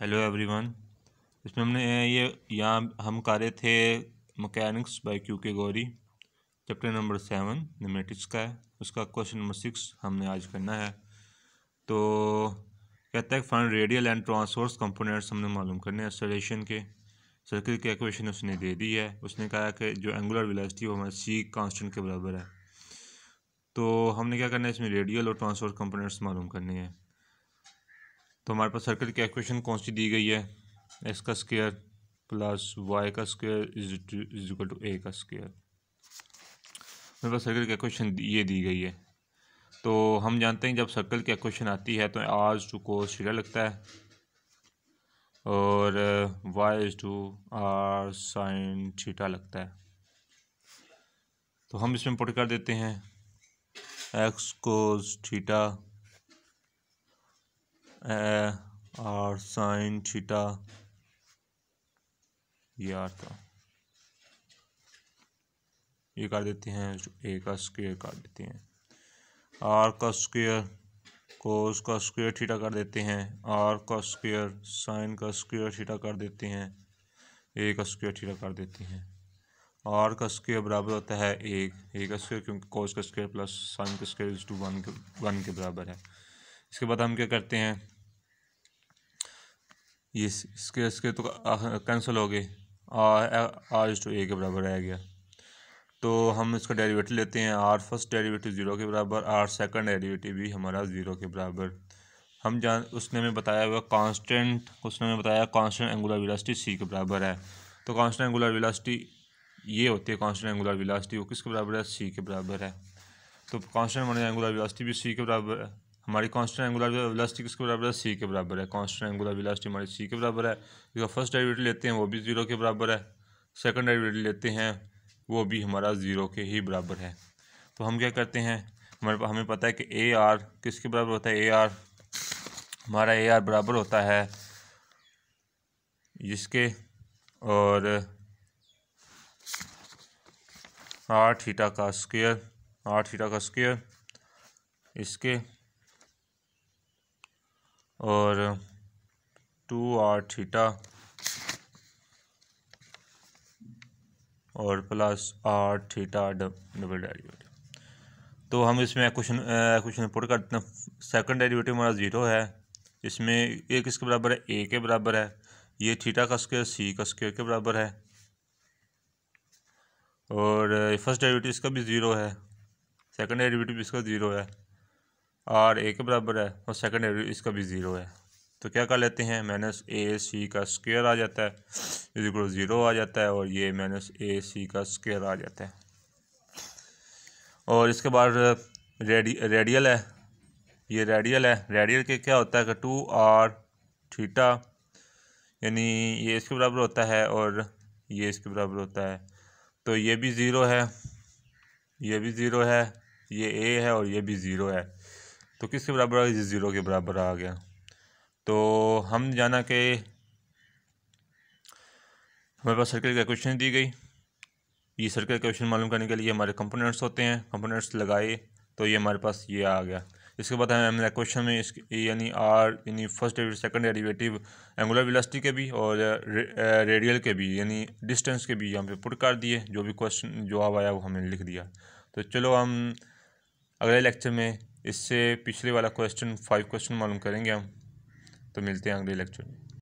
hello everyone इसमें हमने ये यहाँ हम कर रहे थे mechanics by Q K Ghori chapter number seven kinematics का है उसका क्वेश्चन नंबर सिक्स हमने आज करना है तो कहता है find radial and transverse components हमने मालूम करने हैं सलेशन के सर्किल की इक्वेशन उसने दे दी है उसने कहा कि जो एंगुलर विलासिटी वो हमारे सी कॉन्स्टेंट के बराबर है तो हमने क्या करना है इसमें रेडियल और ट्रांसवर्स कंपोनेंट्स मालूम करने हैं तो हमारे पास सर्कल की एक्वेशन कौन सी दी गई है एक्स का स्केयर प्लस वाई का square is equal to a का स्क्वायर मेरे पास सर्कल की एक्वेशन ये दी गई है तो हम जानते हैं जब सर्कल की एक्वेशन आती है तो आर टू को सीधा लगता है और y to r sine theta लगता है तो हम इसमें पुट कर देते हैं x cos theta a sine theta ये आर था ये काट देते हैं ए का स्क्वेयर काट देते हैं आर का स्क्वेयर कोस का स्क्वेयर छीटा कर देते हैं आर का स्क्वेयर साइन का स्क्वेयर छीटा कर देते हैं ए का स्क्वेयर छीटा कर देते हैं आर का स्क्वेयर बराबर होता है एक ए का स्क्वेयर क्योंकि कोस का स्क्वेयर प्लस साइन का स्क्वेयर इज टू वन के वन के बराबर है इसके बाद हम क्या करते हैं ये इसके इसके तो कैंसिल हो गए इज टू ए के बराबर रह गया तो हम इसका डेरिवेटिव लेते हैं आर फर्स्ट डेरिवेटिव ज़ीरो के बराबर आर सेकंड डेरिवेटिव भी हमारा ज़ीरो के बराबर हम जान उसने हमें बताया हुआ कांस्टेंट उसने हमें बताया कांस्टेंट एंगुलर वेलोसिटी सी के बराबर है तो कांस्टेंट एंगुलर वेलोसिटी ये होती है कांस्टेंट एंगुलर वेलोसिटी वो किसके बराबर है सी के बराबर है तो कांस्टेंट एंगुलर वेलोसिटी भी सी के बराबर है हमारी कॉन्स्टेंट एंगुलर वेलोसिटी किसके बराबर है सी के बराबर है कॉन्स्टेंट एंगुलर वेलोसिटी हमारी सी के बराबर है जो फर्स्ट डेरिवेटिव लेते हैं वो भी ज़ीरो के बराबर है सेकंड डेरिवेटिव लेते हैं वो भी हमारा ज़ीरो के ही बराबर है तो हम क्या करते हैं हमारे हमें पता है कि ए आर किसके बराबर होता है ए आर हमारा ए आर बराबर होता है जिसके और आठ हीटा का स्क्वेयर आठ हीटा का स्क्वेयर इसके और टू आर थीटा और plus r theta double derivative तो हम इसमें क्वेश्चन क्वेश्चन पुट करते हैं सेकंड डेरिवेटिव हमारा ज़ीरो है इसमें ए किसके बराबर है ए के बराबर है ये थीटा का स्क्र सी का स्क्र के बराबर है और फर्स्ट डेरिवेटिव इसका भी ज़ीरो है सेकंड डेरिवेटिव इसका ज़ीरो है आर ए के बराबर है और सेकंड डेरिवेटिव इसका भी ज़ीरो है तो क्या कर लेते हैं माइनस ए सी का स्क्वायर आ जाता है इज इक्वल ज़ीरो आ जाता है और ये माइनस ए सी का स्क्वायर आ जाता है और इसके बाद रेडी रेडियल है ये रेडियल है रेडियल के क्या होता है कि टू आर थीटा यानी ये इसके बराबर होता है और ये इसके बराबर होता है तो ये भी ज़ीरो है ये भी ज़ीरो है ये ए है और ये भी ज़ीरो है तो किसके बराबर आ गया ज़ीरो के बराबर आ गया तो हम जाना कि हमारे पास सर्कल का क्वेश्चन दी गई ये सर्कल का क्वेश्चन मालूम करने के लिए हमारे कंपोनेंट्स होते हैं कंपोनेंट्स लगाए तो ये हमारे पास ये आ गया इसके बाद हमें हमने क्वेश्चन में इस यानी आर यानी first derivative second derivative angular velocity के भी और रे, रेडियल के भी यानी डिस्टेंस के भी यहाँ पे पुट कर दिए जो भी क्वेश्चन जवाब आया वो हमने लिख दिया तो चलो हम अगले लेक्चर में इससे पिछले वाला क्वेश्चन फाइव क्वेश्चन मालूम करेंगे हम तो मिलते हैं अगले लेक्चर में